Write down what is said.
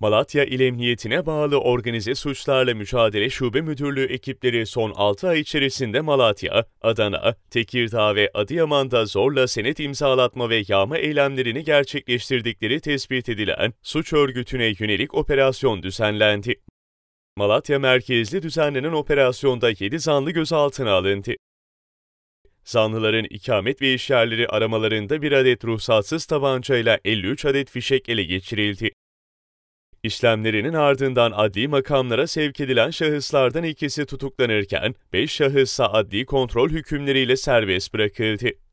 Malatya İl Emniyetine bağlı Organize Suçlarla Mücadele Şube Müdürlüğü ekipleri son 6 ay içerisinde Malatya, Adana, Tekirdağ ve Adıyaman'da zorla senet imzalatma ve yağma eylemlerini gerçekleştirdikleri tespit edilen suç örgütüne yönelik operasyon düzenlendi. Malatya merkezli düzenlenen operasyonda 7 zanlı gözaltına alındı. Zanlıların ikamet ve işyerleri aramalarında bir adet ruhsatsız tabancayla 53 adet fişek ele geçirildi. İşlemlerinin ardından adli makamlara sevk edilen şahıslardan ikisi tutuklanırken, 5 şahıssa adli kontrol hükümleriyle serbest bırakıldı.